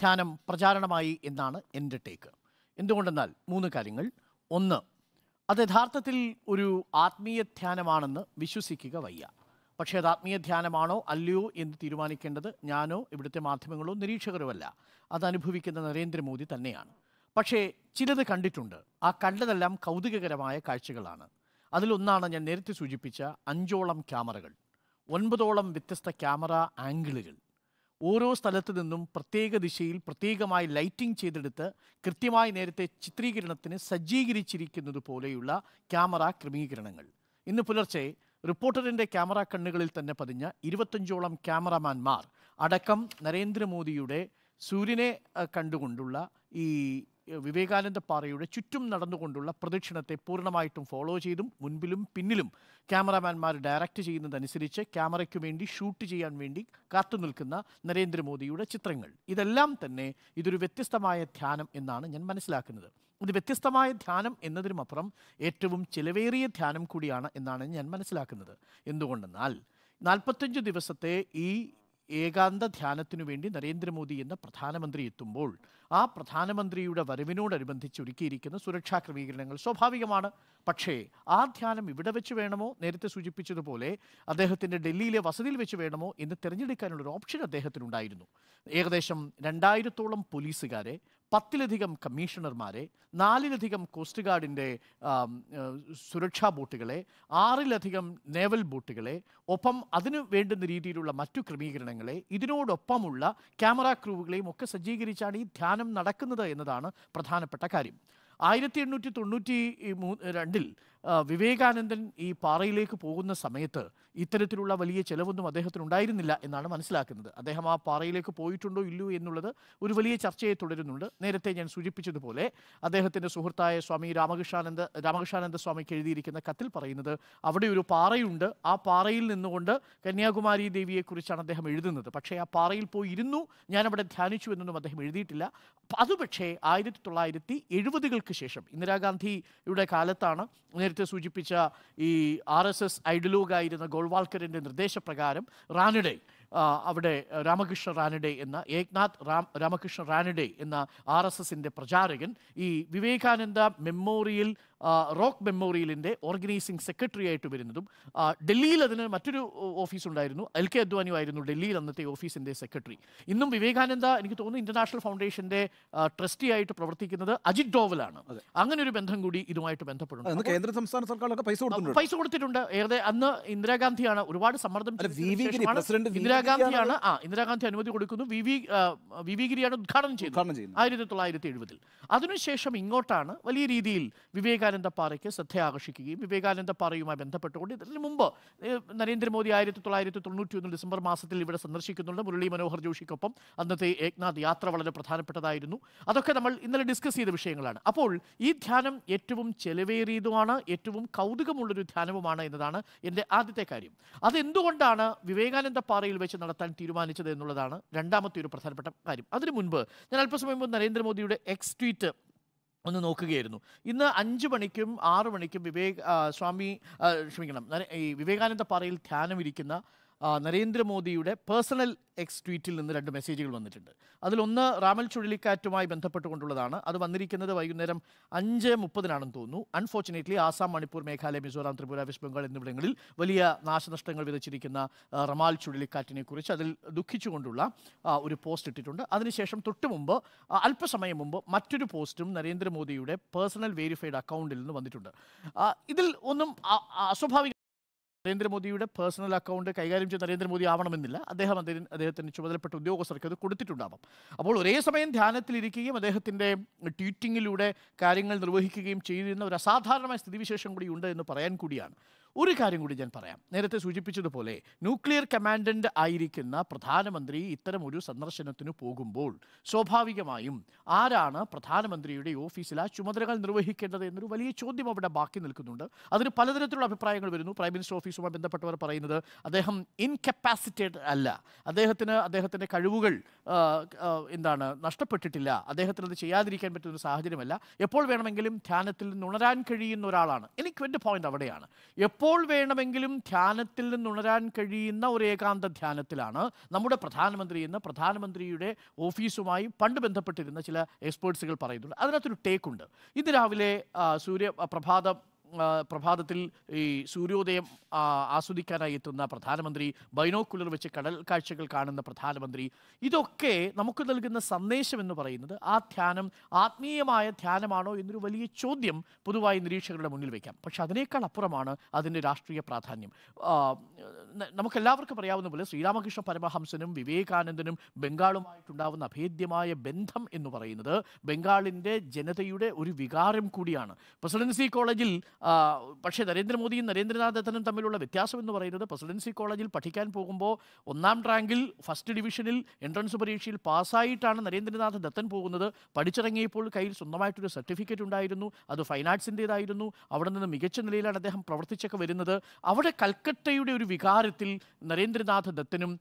ധ്യാനം പ്രചാരണമായി എന്നാണ് എൻ്റെ ടേക്ക് എന്തുകൊണ്ടെന്നാൽ മൂന്ന് കാര്യങ്ങൾ ഒന്ന് അത് യഥാർത്ഥത്തിൽ ഒരു ആത്മീയ ധ്യാനമാണെന്ന് വിശ്വസിക്കുക വയ്യ പക്ഷേ അത് ആത്മീയ ധ്യാനമാണോ അല്ലയോ എന്ന് തീരുമാനിക്കേണ്ടത് ഞാനോ ഇവിടുത്തെ മാധ്യമങ്ങളോ നിരീക്ഷകരുമല്ല അത് അനുഭവിക്കുന്ന നരേന്ദ്രമോദി തന്നെയാണ് പക്ഷേ ചിലത് കണ്ടിട്ടുണ്ട് ആ കണ്ടതെല്ലാം കൗതുകകരമായ കാഴ്ചകളാണ് അതിലൊന്നാണ് ഞാൻ നേരത്തെ സൂചിപ്പിച്ച അഞ്ചോളം ക്യാമറകൾ ഒൻപതോളം വ്യത്യസ്ത ക്യാമറ ആംഗിളുകൾ ഓരോ സ്ഥലത്തു നിന്നും പ്രത്യേക ദിശയിൽ പ്രത്യേകമായി ലൈറ്റിംഗ് ചെയ്തെടുത്ത് കൃത്യമായി നേരത്തെ ചിത്രീകരണത്തിന് സജ്ജീകരിച്ചിരിക്കുന്നത് പോലെയുള്ള ക്യാമറ ക്രമീകരണങ്ങൾ ഇന്ന് പുലർച്ചെ റിപ്പോർട്ടറിൻ്റെ ക്യാമറ കണ്ണുകളിൽ തന്നെ പതിഞ്ഞ ഇരുപത്തഞ്ചോളം ക്യാമറമാൻമാർ അടക്കം നരേന്ദ്രമോദിയുടെ സൂര്യനെ കണ്ടുകൊണ്ടുള്ള ഈ വിവേകാനന്ദ പാറയുടെ ചുറ്റും നടന്നുകൊണ്ടുള്ള പ്രദക്ഷിണത്തെ പൂർണ്ണമായിട്ടും ഫോളോ ചെയ്തും മുൻപിലും പിന്നിലും ക്യാമറാമാൻമാർ ഡയറക്റ്റ് ചെയ്യുന്നതനുസരിച്ച് ക്യാമറയ്ക്ക് വേണ്ടി ഷൂട്ട് ചെയ്യാൻ വേണ്ടി കാത്തുനിൽക്കുന്ന നരേന്ദ്രമോദിയുടെ ചിത്രങ്ങൾ ഇതെല്ലാം തന്നെ ഇതൊരു വ്യത്യസ്തമായ ധ്യാനം എന്നാണ് ഞാൻ മനസ്സിലാക്കുന്നത് ഇത് വ്യത്യസ്തമായ ധ്യാനം എന്നതിനുമപ്പുറം ഏറ്റവും ചിലവേറിയ ധ്യാനം കൂടിയാണ് എന്നാണ് ഞാൻ മനസ്സിലാക്കുന്നത് എന്തുകൊണ്ടെന്നാൽ നാൽപ്പത്തഞ്ച് ദിവസത്തെ ഈ ഏകാന്ത ധ്യാനത്തിനു വേണ്ടി നരേന്ദ്രമോദി എന്ന പ്രധാനമന്ത്രി എത്തുമ്പോൾ ആ പ്രധാനമന്ത്രിയുടെ വരവിനോടനുബന്ധിച്ച് ഒരുക്കിയിരിക്കുന്ന സുരക്ഷാ ക്രമീകരണങ്ങൾ സ്വാഭാവികമാണ് പക്ഷേ ആ ധ്യാനം ഇവിടെ വെച്ച് വേണമോ നേരത്തെ സൂചിപ്പിച്ചതുപോലെ അദ്ദേഹത്തിൻ്റെ ഡൽഹിയിലെ വസതിയിൽ വെച്ച് വേണമോ എന്ന് തിരഞ്ഞെടുക്കാനുള്ള ഒരു ഓപ്ഷൻ അദ്ദേഹത്തിനുണ്ടായിരുന്നു ഏകദേശം രണ്ടായിരത്തോളം പോലീസുകാരെ പത്തിലധികം കമ്മീഷണർമാരെ നാലിലധികം കോസ്റ്റ് ഗാർഡിൻ്റെ സുരക്ഷാ ബോട്ടുകളെ ആറിലധികം നേവൽ ബോട്ടുകളെ ഒപ്പം അതിന് വേണ്ടുന്ന രീതിയിലുള്ള മറ്റു ക്രമീകരണങ്ങളെ ഇതിനോടൊപ്പമുള്ള ക്യാമറ ക്രൂവുകളെയും ഒക്കെ സജ്ജീകരിച്ചാണ് ഈ ധ്യാനം നടക്കുന്നത് എന്നതാണ് പ്രധാനപ്പെട്ട കാര്യം ആയിരത്തി എണ്ണൂറ്റി തൊണ്ണൂറ്റി രണ്ടിൽ വിവേകാനന്ദൻ ഈ പാറയിലേക്ക് പോകുന്ന സമയത്ത് ഇത്തരത്തിലുള്ള വലിയ ചെലവൊന്നും അദ്ദേഹത്തിന് ഉണ്ടായിരുന്നില്ല എന്നാണ് മനസ്സിലാക്കുന്നത് അദ്ദേഹം ആ പാറയിലേക്ക് പോയിട്ടുണ്ടോ ഇല്ലയോ എന്നുള്ളത് ഒരു വലിയ ചർച്ചയെ തുടരുന്നുണ്ട് നേരത്തെ ഞാൻ സൂചിപ്പിച്ചതുപോലെ അദ്ദേഹത്തിൻ്റെ സുഹൃത്തായ സ്വാമി രാമകൃഷ്ണാനന്ദ രാമകൃഷ്ണാനന്ദ സ്വാമിക്ക് എഴുതിയിരിക്കുന്ന കത്തിൽ പറയുന്നത് അവിടെ ഒരു പാറയുണ്ട് ആ പാറയിൽ നിന്നുകൊണ്ട് കന്യാകുമാരി ദേവിയെക്കുറിച്ചാണ് അദ്ദേഹം എഴുതുന്നത് പക്ഷേ ആ പാറയിൽ പോയി ഇരുന്നു ഞാനവിടെ ധ്യാനിച്ചു എന്നൊന്നും അദ്ദേഹം എഴുതിയിട്ടില്ല അതുപക്ഷേ ആയിരത്തി തൊള്ളായിരത്തി എഴുപതുകൾക്ക് ശേഷം ഇന്ദിരാഗാന്ധിയുടെ കാലത്താണ് നേരത്തെ സൂചിപ്പിച്ച ഈ ആർ എസ് എസ് ഐഡലോഗായിരുന്ന ഗോൾവാൾക്കറിൻ്റെ നിർദ്ദേശപ്രകാരം റാനിഡെ അവിടെ രാമകൃഷ്ണ റാനിഡെ എന്ന ഏക്നാഥ് റാം രാമകൃഷ്ണ റാനിഡെ എന്ന ആർ എസ് എസിൻ്റെ പ്രചാരകൻ ഈ വിവേകാനന്ദ മെമ്മോറിയൽ റോക്ക് മെമ്മോറിയലിൻ്റെ ഓർഗനൈസിംഗ് സെക്രട്ടറി ആയിട്ട് വരുന്നതും ഡൽഹിയിൽ അതിന് മറ്റൊരു ഓഫീസ് ഉണ്ടായിരുന്നു എൽ കെ അദ്വാനിയുമായിരുന്നു ഡൽഹിയിൽ അന്നത്തെ ഓഫീസിൻ്റെ സെക്രട്ടറി ഇന്നും വിവേകാനന്ദ എനിക്ക് തോന്നുന്നു ഇൻ്റർനാഷണൽ ഫൗണ്ടേഷൻ്റെ ട്രസ്റ്റി ആയിട്ട് പ്രവർത്തിക്കുന്നത് അജിത് ഡോവലാണ് അങ്ങനെ ഒരു ബന്ധം കൂടി ഇതുമായിട്ട് ബന്ധപ്പെടുന്നു കേന്ദ്ര സംസ്ഥാന സർക്കാരൊക്കെ പൈസ പൈസ കൊടുത്തിട്ടുണ്ട് ഏറെ അന്ന് ഇന്ദിരാഗാന്ധിയാണ് ഒരുപാട് സമ്മർദ്ദം ഇന്ദിരാഗാന്ധിയാണ് ആ ഇന്ദിരാഗാന്ധി അനുമതി കൊടുക്കുന്നു വി വി വി വി ഗിരിയാണ് ഉദ്ഘാടനം ചെയ്തത് ആയിരത്തി തൊള്ളായിരത്തി എഴുപതിൽ അതിനുശേഷം ഇങ്ങോട്ടാണ് വലിയ രീതിയിൽ വിവേകാനന്ദ വിവേകാനന്ദ പാറയ്ക്ക് ആകർഷിക്കുകയും വിവേകാനന്ദ പാറയുമായി ബന്ധപ്പെട്ടുകൊണ്ട് ഇതിന് മുമ്പ് നരേന്ദ്രമോദി ആയിരത്തി തൊള്ളായിരത്തി തൊണ്ണൂറ്റി ഒന്ന് ഡിസംബർ മാസത്തിൽ ഇവിടെ സന്ദർശിക്കുന്നുണ്ട് മുരളി മനോഹർ ജോഷിക്കൊപ്പം അന്നത്തെ ഏക്നാഥ് യാത്ര വളരെ പ്രധാനപ്പെട്ടതായിരുന്നു അതൊക്കെ നമ്മൾ ഇന്നലെ ഡിസ്കസ് ചെയ്ത വിഷയങ്ങളാണ് അപ്പോൾ ഈ ധ്യാനം ഏറ്റവും ചെലവേറിയതുമാണ് ഏറ്റവും കൗതുകമുള്ളൊരു ധ്യാനവുമാണ് എന്നതാണ് എൻ്റെ ആദ്യത്തെ കാര്യം അതെന്തുകൊണ്ടാണ് വിവേകാനന്ദ പാറയിൽ വെച്ച് നടത്താൻ തീരുമാനിച്ചത് എന്നുള്ളതാണ് രണ്ടാമത്തെ ഒരു പ്രധാനപ്പെട്ട കാര്യം അതിനു മുൻപ് ഞാൻ അല്പസമയം മുമ്പ് നരേന്ദ്രമോദിയുടെ എക്സ് ട്വീറ്റ് ഒന്ന് നോക്കുകയായിരുന്നു ഇന്ന് അഞ്ചു മണിക്കും ആറു മണിക്കും വിവേക് സ്വാമി ക്ഷമിക്കണം ഈ വിവേകാനന്ദ പാറയിൽ ധ്യാനം ഇരിക്കുന്ന നരേന്ദ്രമോദിയുടെ പേഴ്സണൽ എക്സ് ട്വീറ്റിൽ നിന്ന് രണ്ട് മെസ്സേജുകൾ വന്നിട്ടുണ്ട് അതിലൊന്ന് റാമൽ ചുഴലിക്കാറ്റുമായി ബന്ധപ്പെട്ടുകൊണ്ടുള്ളതാണ് അത് വന്നിരിക്കുന്നത് വൈകുന്നേരം അഞ്ച് മുപ്പതിനാണെന്ന് തോന്നുന്നു അൺഫോർച്ചുനേറ്റ്ലി ആസാം മണിപ്പൂർ മേഘാലയ മിസോറാം ത്രിപുര വെസ്റ്റ് ബംഗാൾ എന്നിവിടങ്ങളിൽ വലിയ നാശനഷ്ടങ്ങൾ വിതച്ചിരിക്കുന്ന റമാൽ ചുഴലിക്കാറ്റിനെ കുറിച്ച് അതിൽ ദുഃഖിച്ചുകൊണ്ടുള്ള ഒരു പോസ്റ്റ് ഇട്ടിട്ടുണ്ട് അതിനുശേഷം തൊട്ട് മുമ്പ് അല്പസമയം മുമ്പ് മറ്റൊരു പോസ്റ്റും നരേന്ദ്രമോദിയുടെ പേഴ്സണൽ വേരിഫൈഡ് അക്കൗണ്ടിൽ നിന്ന് വന്നിട്ടുണ്ട് ഇതിൽ ഒന്നും അസ്വാഭാവിക നരേന്ദ്രമോദിയുടെ പേഴ്സണൽ അക്കൗണ്ട് കൈകാര്യം ചെയ്ത് നരേന്ദ്രമോദി ആവണമെന്നില്ല അദ്ദേഹം അദ്ദേഹത്തിന് ചുമതലപ്പെട്ട ഉദ്യോഗസ്ഥർക്ക് അത് കൊടുത്തിട്ടുണ്ടാവാം അപ്പോൾ ഒരേ സമയം ധ്യാനത്തിലിരിക്കുകയും അദ്ദേഹത്തിൻ്റെ ട്വീറ്റിങ്ങിലൂടെ കാര്യങ്ങൾ നിർവഹിക്കുകയും ചെയ്തിരുന്ന ഒരു അസാധാരണമായ സ്ഥിതിവിശേഷം കൂടി ഉണ്ട് എന്ന് പറയാൻ കൂടിയാണ് ഒരു കാര്യം കൂടി ഞാൻ പറയാം നേരത്തെ സൂചിപ്പിച്ചതുപോലെ ന്യൂക്ലിയർ കമാൻഡൻ്റ് ആയിരിക്കുന്ന പ്രധാനമന്ത്രി ഇത്തരം ഒരു സന്ദർശനത്തിന് പോകുമ്പോൾ സ്വാഭാവികമായും ആരാണ് പ്രധാനമന്ത്രിയുടെ ഓഫീസിൽ ആ ചുമതലകൾ നിർവഹിക്കേണ്ടത് എന്നൊരു വലിയ ചോദ്യം അവിടെ ബാക്കി നിൽക്കുന്നുണ്ട് അതിന് പലതരത്തിലുള്ള അഭിപ്രായങ്ങൾ വരുന്നു പ്രൈം മിനിസ്റ്റർ ഓഫീസുമായി ബന്ധപ്പെട്ടവർ പറയുന്നത് അദ്ദേഹം ഇൻകപ്പാസിറ്റേറ്റഡ് അല്ല അദ്ദേഹത്തിന് അദ്ദേഹത്തിൻ്റെ കഴിവുകൾ എന്താണ് നഷ്ടപ്പെട്ടിട്ടില്ല അദ്ദേഹത്തിന് അത് ചെയ്യാതിരിക്കാൻ പറ്റുന്ന സാഹചര്യമല്ല എപ്പോൾ വേണമെങ്കിലും ധ്യാനത്തിൽ നിന്നുണരാൻ കഴിയുന്ന ഒരാളാണ് എനിക്ക് എൻ്റെ പോയിന്റ് അവിടെയാണ് എപ്പോൾ വേണമെങ്കിലും ധ്യാനത്തിൽ നിന്നുണരാൻ കഴിയുന്ന ഒരു ഏകാന്ത ധ്യാനത്തിലാണ് നമ്മുടെ പ്രധാനമന്ത്രി എന്ന് പ്രധാനമന്ത്രിയുടെ ഓഫീസുമായി പണ്ട് ബന്ധപ്പെട്ടിരുന്ന ചില എക്സ്പേർട്സുകൾ പറയുന്നുണ്ട് അതിനകത്തൊരു ടേക്കുണ്ട് ഇന്ന് രാവിലെ സൂര്യ പ്രഭാതം പ്രഭാതത്തിൽ ഈ സൂര്യോദയം ആസ്വദിക്കാനായി എത്തുന്ന പ്രധാനമന്ത്രി ബൈനോക്കുലർ വെച്ച് കടൽ കാഴ്ചകൾ കാണുന്ന പ്രധാനമന്ത്രി ഇതൊക്കെ നമുക്ക് നൽകുന്ന സന്ദേശം എന്ന് പറയുന്നത് ആ ധ്യാനം ആത്മീയമായ ധ്യാനമാണോ എന്നൊരു വലിയ ചോദ്യം പൊതുവായി നിരീക്ഷകരുടെ മുന്നിൽ വയ്ക്കാം പക്ഷെ അതിനേക്കാൾ അപ്പുറമാണ് അതിൻ്റെ രാഷ്ട്രീയ പ്രാധാന്യം നമുക്കെല്ലാവർക്കും അറിയാവുന്ന പോലെ ശ്രീരാമകൃഷ്ണ പരമഹംസനും വിവേകാനന്ദനും ബംഗാളുമായിട്ടുണ്ടാവുന്ന അഭേദ്യമായ ബന്ധം എന്ന് പറയുന്നത് ബംഗാളിൻ്റെ ജനതയുടെ ഒരു വികാരം കൂടിയാണ് പ്രസിഡൻസി കോളേജിൽ പക്ഷേ നരേന്ദ്രമോദിയും നരേന്ദ്രനാഥ് ദത്തനും തമ്മിലുള്ള വ്യത്യാസം എന്ന് പറയുന്നത് പ്രസിഡൻസി കോളേജിൽ പഠിക്കാൻ പോകുമ്പോൾ ഒന്നാം റാങ്കിൽ ഫസ്റ്റ് ഡിവിഷനിൽ എൻട്രൻസ് പരീക്ഷയിൽ പാസ്സായിട്ടാണ് നരേന്ദ്രനാഥ് ദത്തൻ പോകുന്നത് പഠിച്ചിറങ്ങിയപ്പോൾ കയ്യിൽ സ്വന്തമായിട്ടൊരു സർട്ടിഫിക്കറ്റ് ഉണ്ടായിരുന്നു അത് ഫൈൻ ആർട്സിൻ്റേതായിരുന്നു അവിടെ നിന്ന് മികച്ച നിലയിലാണ് അദ്ദേഹം പ്രവർത്തിച്ചൊക്കെ വരുന്നത് അവിടെ കൽക്കട്ടയുടെ ഒരു വികാരത്തിൽ നരേന്ദ്രനാഥ് ദത്തനും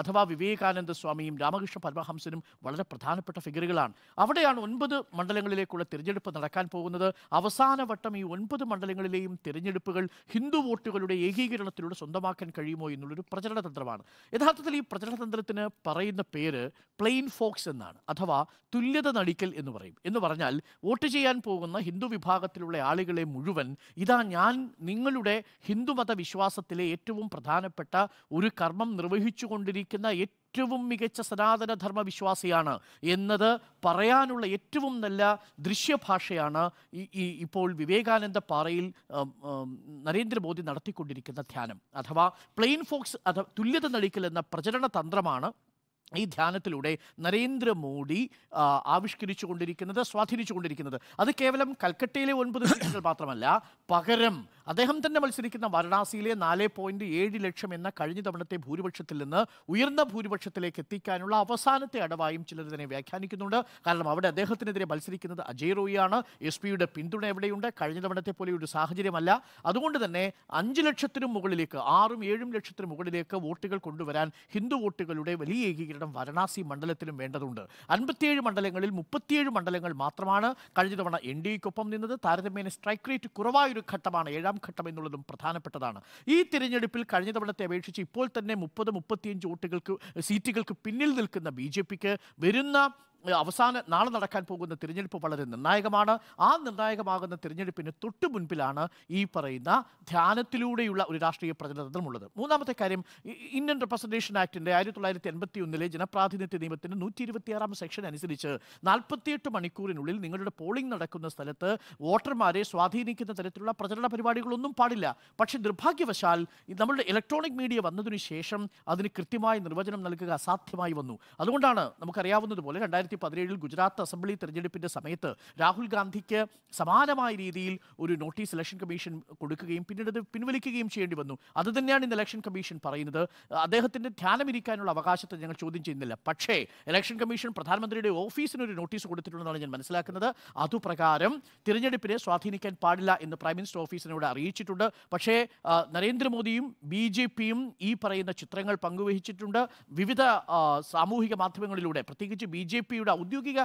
അഥവാ വിവേകാനന്ദ സ്വാമിയും രാമകൃഷ്ണ പരമഹംസനും വളരെ പ്രധാനപ്പെട്ട ഫിഗറുകളാണ് അവിടെയാണ് ഒൻപത് മണ്ഡലങ്ങളിലേക്കുള്ള തിരഞ്ഞെടുപ്പ് നടക്കാൻ പോകുന്നത് അവസാന വട്ടം ഈ ഒൻപത് മണ്ഡലങ്ങളിലെയും തിരഞ്ഞെടുപ്പുകൾ ഹിന്ദു വോട്ടുകളുടെ ഏകീകരണത്തിലൂടെ സ്വന്തമാക്കാൻ കഴിയുമോ എന്നുള്ളൊരു പ്രചരണ തന്ത്രമാണ് യഥാർത്ഥത്തിൽ ഈ പ്രചരണ തന്ത്രത്തിന് പറയുന്ന പേര് പ്ലെയിൻ ഫോക്സ് എന്നാണ് അഥവാ തുല്യത നടിക്കൽ എന്ന് പറയും എന്ന് പറഞ്ഞാൽ വോട്ട് ചെയ്യാൻ പോകുന്ന ഹിന്ദു വിഭാഗത്തിലുള്ള ആളുകളെ മുഴുവൻ ഇതാ ഞാൻ നിങ്ങളുടെ ഹിന്ദുമത വിശ്വാസത്തിലെ ഏറ്റവും പ്രധാനപ്പെട്ട ഒരു കർമ്മം നിർവഹിച്ചുകൊണ്ടിരിക്കുന്ന ഏറ്റവും ഏറ്റവും മികച്ച സനാതന ധർമ്മ വിശ്വാസിയാണ് എന്നത് പറയാനുള്ള ഏറ്റവും നല്ല ദൃശ്യഭാഷയാണ് ഈ ഇപ്പോൾ വിവേകാനന്ദ പാറയിൽ നരേന്ദ്രമോദി നടത്തിക്കൊണ്ടിരിക്കുന്ന ധ്യാനം അഥവാ പ്ലെയിൻ ഫോക്സ് അഥവാ തുല്യത നടിക്കൽ എന്ന പ്രചരണ തന്ത്രമാണ് ഈ ധ്യാനത്തിലൂടെ നരേന്ദ്രമോദി ആവിഷ്കരിച്ചു കൊണ്ടിരിക്കുന്നത് സ്വാധീനിച്ചു കൊണ്ടിരിക്കുന്നത് അത് കേവലം കൽക്കട്ടയിലെ ഒൻപത് സീറ്റുകൾ മാത്രമല്ല പകരം അദ്ദേഹം തന്നെ മത്സരിക്കുന്ന വാരണാസിയിലെ നാല് പോയിന്റ് ഏഴ് ലക്ഷം എന്ന കഴിഞ്ഞ തവണത്തെ ഭൂരിപക്ഷത്തിൽ നിന്ന് ഉയർന്ന ഭൂരിപക്ഷത്തിലേക്ക് എത്തിക്കാനുള്ള അവസാനത്തെ അടവായും ചിലർ ഇതിനെ വ്യാഖ്യാനിക്കുന്നുണ്ട് കാരണം അവിടെ അദ്ദേഹത്തിനെതിരെ മത്സരിക്കുന്നത് അജയ് റോയിയാണ് എസ് പിയുടെ പിന്തുണ എവിടെയുണ്ട് കഴിഞ്ഞ തവണത്തെ പോലെ ഒരു സാഹചര്യമല്ല അതുകൊണ്ട് തന്നെ അഞ്ച് ലക്ഷത്തിനും മുകളിലേക്ക് ആറും ഏഴും ലക്ഷത്തിനും മുകളിലേക്ക് വോട്ടുകൾ കൊണ്ടുവരാൻ ഹിന്ദു വോട്ടുകളുടെ വലിയ ഏകീകരണം കിരീടം വാരണാസി മണ്ഡലത്തിലും വേണ്ടതുണ്ട് അൻപത്തിയേഴ് മണ്ഡലങ്ങളിൽ മുപ്പത്തിയേഴ് മണ്ഡലങ്ങൾ മാത്രമാണ് കഴിഞ്ഞ തവണ എൻ ഡി എക്കൊപ്പം നിന്നത് താരതമ്യേന സ്ട്രൈക്ക് റേറ്റ് കുറവായൊരു ഘട്ടമാണ് ഏഴാം ഘട്ടം എന്നുള്ളതും പ്രധാനപ്പെട്ടതാണ് ഈ തിരഞ്ഞെടുപ്പിൽ കഴിഞ്ഞ തവണത്തെ അപേക്ഷിച്ച് ഇപ്പോൾ തന്നെ മുപ്പത് മുപ്പത്തിയഞ്ച് വോട്ടുകൾക്ക് സീറ്റുകൾക്ക് പിന്നിൽ നിൽക്കുന്ന ബി ജെ പിക്ക് വരുന്ന അവസാന നാളെ നടക്കാൻ പോകുന്ന തിരഞ്ഞെടുപ്പ് വളരെ നിർണായകമാണ് ആ നിർണായകമാകുന്ന തിരഞ്ഞെടുപ്പിന് തൊട്ടു മുൻപിലാണ് ഈ പറയുന്ന ധ്യാനത്തിലൂടെയുള്ള ഒരു രാഷ്ട്രീയ പ്രചരണത്തിനുള്ളത് മൂന്നാമത്തെ കാര്യം ഇന്ത്യൻ റെപ്രസെൻറ്റേഷൻ ആക്ടിൻ്റെ ആയിരത്തി തൊള്ളായിരത്തി എൺപത്തി ഒന്നിലെ ജനപ്രാതിനിധ്യ നിയമത്തിൻ്റെ നൂറ്റി ഇരുപത്തിയാറാം സെക്ഷൻ അനുസരിച്ച് നാൽപ്പത്തിയെട്ട് മണിക്കൂറിനുള്ളിൽ നിങ്ങളുടെ പോളിംഗ് നടക്കുന്ന സ്ഥലത്ത് വോട്ടർമാരെ സ്വാധീനിക്കുന്ന തരത്തിലുള്ള പ്രചരണ പരിപാടികളൊന്നും പാടില്ല പക്ഷേ നിർഭാഗ്യവശാൽ നമ്മളുടെ ഇലക്ട്രോണിക് മീഡിയ വന്നതിനു ശേഷം അതിന് കൃത്യമായ നിർവചനം നൽകുക അസാധ്യമായി വന്നു അതുകൊണ്ടാണ് നമുക്കറിയാവുന്നതുപോലെ രണ്ടായിരത്തി രണ്ടായിരത്തി പതിനേഴിൽ ഗുജറാത്ത് അസംബ്ലി തെരഞ്ഞെടുപ്പിൻ്റെ സമയത്ത് രാഹുൽ ഗാന്ധിക്ക് സമാനമായ രീതിയിൽ ഒരു നോട്ടീസ് ഇലക്ഷൻ കമ്മീഷൻ കൊടുക്കുകയും പിന്നീട് അത് പിൻവലിക്കുകയും ചെയ്യേണ്ടി വന്നു അത് തന്നെയാണ് ഇന്ന് ഇലക്ഷൻ കമ്മീഷൻ പറയുന്നത് അദ്ദേഹത്തിൻ്റെ ധ്യാനമിരിക്കാനുള്ള അവകാശത്തെ ഞങ്ങൾ ചോദ്യം ചെയ്യുന്നില്ല പക്ഷേ ഇലക്ഷൻ കമ്മീഷൻ പ്രധാനമന്ത്രിയുടെ ഓഫീസിന് ഒരു നോട്ടീസ് കൊടുത്തിട്ടുണ്ടെന്നാണ് ഞാൻ മനസ്സിലാക്കുന്നത് അതുപ്രകാരം തിരഞ്ഞെടുപ്പിനെ സ്വാധീനിക്കാൻ പാടില്ല എന്ന് പ്രൈം മിനിസ്റ്റർ ഓഫീസിനോട് അറിയിച്ചിട്ടുണ്ട് പക്ഷേ നരേന്ദ്രമോദിയും ബി ജെ പിയും ഈ പറയുന്ന ചിത്രങ്ങൾ പങ്കുവഹിച്ചിട്ടുണ്ട് വിവിധ സാമൂഹിക മാധ്യമങ്ങളിലൂടെ പ്രത്യേകിച്ച് ബി ജെ പി പിയുടെ ഔദ്യോഗിക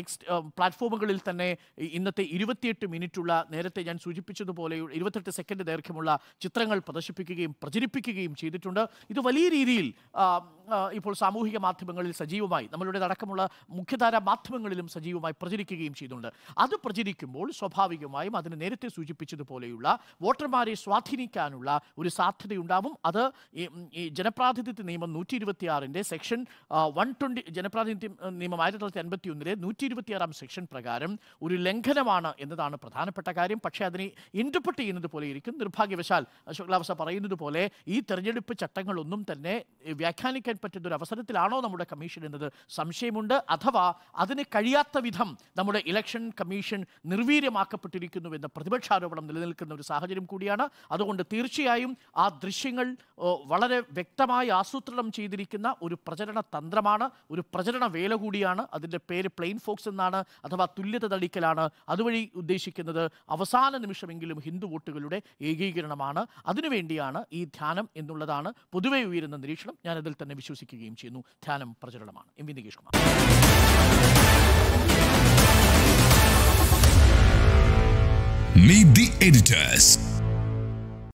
എക്സ് പ്ലാറ്റ്ഫോമുകളിൽ തന്നെ ഇന്നത്തെ ഇരുപത്തിയെട്ട് മിനിറ്റുള്ള നേരത്തെ ഞാൻ സൂചിപ്പിച്ചതുപോലെ ഇരുപത്തെട്ട് സെക്കൻഡ് ദൈർഘ്യമുള്ള ചിത്രങ്ങൾ പ്രദർശിപ്പിക്കുകയും പ്രചരിപ്പിക്കുകയും ചെയ്തിട്ടുണ്ട് ഇത് വലിയ രീതിയിൽ ഇപ്പോൾ സാമൂഹിക മാധ്യമങ്ങളിൽ സജീവമായി നമ്മളുടെ അടക്കമുള്ള മുഖ്യധാര മാധ്യമങ്ങളിലും സജീവമായി പ്രചരിക്കുകയും ചെയ്തിട്ടുണ്ട് അത് പ്രചരിക്കുമ്പോൾ സ്വാഭാവികമായും അതിന് നേരത്തെ സൂചിപ്പിച്ചതുപോലെയുള്ള വോട്ടർമാരെ സ്വാധീനിക്കാനുള്ള ഒരു സാധ്യതയുണ്ടാവും അത് ഈ ജനപ്രാതിനിധ്യ നിയമം നൂറ്റി ഇരുപത്തിയാറിൻ്റെ സെക്ഷൻ വൺ ട്വൻറ്റി ജനപ്രാതിനിധ്യം നിയമം ആയിരത്തി തൊള്ളായിരത്തി അൻപത്തി ഒന്നിലെ നൂറ്റി ഇരുപത്തിയാറാം സെക്ഷൻ പ്രകാരം ഒരു ലംഘനമാണ് എന്നതാണ് പ്രധാനപ്പെട്ട കാര്യം പക്ഷേ അതിനെ ഇൻ്റർപ്രറ്റ് ചെയ്യുന്നത് പോലെ ഇരിക്കും നിർഭാഗ്യവശാൽ ശുക്ലാവസ്ഥ പറയുന്നത് പോലെ ഈ തെരഞ്ഞെടുപ്പ് ചട്ടങ്ങളൊന്നും തന്നെ വ്യാഖ്യാനിക്കാൻ പറ്റുന്ന ഒരു അവസരത്തിലാണോ നമ്മുടെ കമ്മീഷൻ എന്നത് സംശയമുണ്ട് അഥവാ അതിന് കഴിയാത്ത വിധം നമ്മുടെ ഇലക്ഷൻ കമ്മീഷൻ നിർവീര്യമാക്കപ്പെട്ടിരിക്കുന്നു എന്ന പ്രതിപക്ഷാരോപണം നിലനിൽക്കുന്ന ഒരു സാഹചര്യം കൂടിയാണ് അതുകൊണ്ട് തീർച്ചയായും ആ ദൃശ്യങ്ങൾ വളരെ വ്യക്തമായി ആസൂത്രണം ചെയ്തിരിക്കുന്ന ഒരു പ്രചരണ തന്ത്രമാണ് ഒരു പ്രചരണ വേല കൂടിയാണ് അതിൻ്റെ പേര് പ്ലെയിൻ ഫോക്സ് എന്നാണ് അഥവാ തുല്യത തളിക്കലാണ് അതുവഴി ഉദ്ദേശിക്കുന്നത് അവസാന നിമിഷമെങ്കിലും ഹിന്ദു വോട്ടുകളുടെ ഏകീകരണമാണ് അതിനുവേണ്ടിയാണ് ഈ ധ്യാനം എന്നുള്ളതാണ് പൊതുവെ ഉയരുന്ന നിരീക്ഷണം ഞാൻ അതിൽ തന്നെ വിശ്വസിക്കുകയും ചെയ്യുന്നു ധ്യാനം പ്രചരണമാണ് M V Nikesh Kumar Meet the editors.